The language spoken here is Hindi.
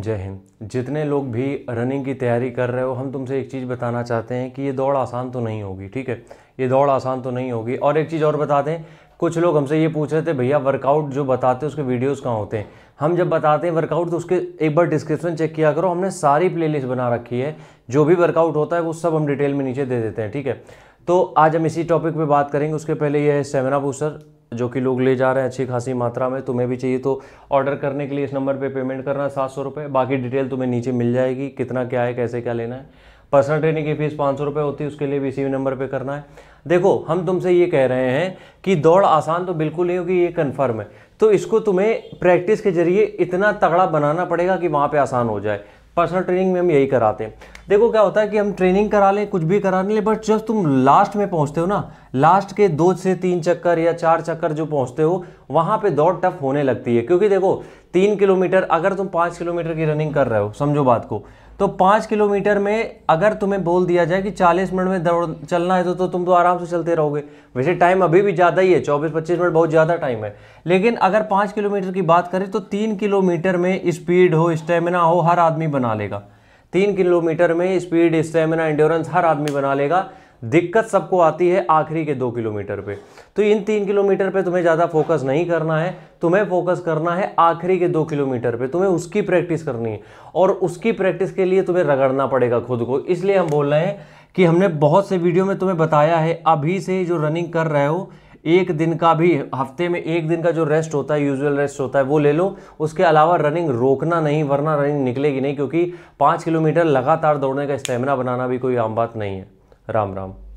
जय हिंद जितने लोग भी रनिंग की तैयारी कर रहे हो हम तुमसे एक चीज़ बताना चाहते हैं कि ये दौड़ आसान तो नहीं होगी ठीक है ये दौड़ आसान तो नहीं होगी और एक चीज़ और बता दें कुछ लोग हमसे ये पूछ रहे थे भैया वर्कआउट जो बताते हैं उसके वीडियोस कहाँ होते हैं हम जब बताते हैं वर्कआउट तो उसके एक बार डिस्क्रिप्शन चेक किया करो हमने सारी प्लेलिस्ट बना रखी है जो भी वर्कआउट होता है वो सब हम डिटेल में नीचे दे देते हैं ठीक है तो आज हम इसी टॉपिक पे बात करेंगे उसके पहले यह है सेमिना बूस्टर जो कि लोग ले जा रहे हैं अच्छी खासी मात्रा में तुम्हें भी चाहिए तो ऑर्डर करने के लिए इस नंबर पे पेमेंट करना है सात सौ रुपये बाकी डिटेल तुम्हें नीचे मिल जाएगी कितना क्या है कैसे क्या लेना है पर्सनल ट्रेनिंग की फ़ीस पाँच सौ रुपये होती है उसके लिए भी इसी नंबर पर करना है देखो हम तुमसे ये कह रहे हैं कि दौड़ आसान तो बिल्कुल नहीं होगी ये कन्फर्म है तो इसको तुम्हें प्रैक्टिस के जरिए इतना तगड़ा बनाना पड़ेगा कि वहाँ पर आसान हो जाए पर्सनल ट्रेनिंग में हम यही कराते हैं देखो क्या होता है कि हम ट्रेनिंग करा लें कुछ भी करा लें बट जस्ट तुम लास्ट में पहुंचते हो ना लास्ट के दो से तीन चक्कर या चार चक्कर जो पहुंचते हो वहां पे दौड़ टफ होने लगती है क्योंकि देखो तीन किलोमीटर अगर तुम पाँच किलोमीटर की रनिंग कर रहे हो समझो बात को तो पाँच किलोमीटर में अगर तुम्हें बोल दिया जाए कि चालीस मिनट में दौड़ चलना है तो, तो तुम तो आराम से चलते रहोगे वैसे टाइम अभी भी ज़्यादा ही है चौबीस पच्चीस मिनट बहुत ज़्यादा टाइम है लेकिन अगर पाँच किलोमीटर की बात करें तो तीन किलोमीटर में स्पीड हो स्टेमिना हो हर आदमी बना लेगा तीन किलोमीटर में स्पीड स्टेमिना इंड्योरेंस हर आदमी बना लेगा दिक्कत सबको आती है आखिरी के दो किलोमीटर पे तो इन तीन किलोमीटर पे तुम्हें ज़्यादा फोकस नहीं करना है तुम्हें फोकस करना है आखिरी के दो किलोमीटर पे तुम्हें उसकी प्रैक्टिस करनी है और उसकी प्रैक्टिस के लिए तुम्हें रगड़ना पड़ेगा खुद को इसलिए हम बोल रहे हैं कि हमने बहुत से वीडियो में तुम्हें बताया है अभी से जो रनिंग कर रहे हो एक दिन का भी हफ्ते में एक दिन का जो रेस्ट होता है यूजुअल रेस्ट होता है वो ले लो उसके अलावा रनिंग रोकना नहीं वरना रनिंग निकलेगी नहीं क्योंकि पाँच किलोमीटर लगातार दौड़ने का स्टेमिना बनाना भी कोई आम बात नहीं है राम राम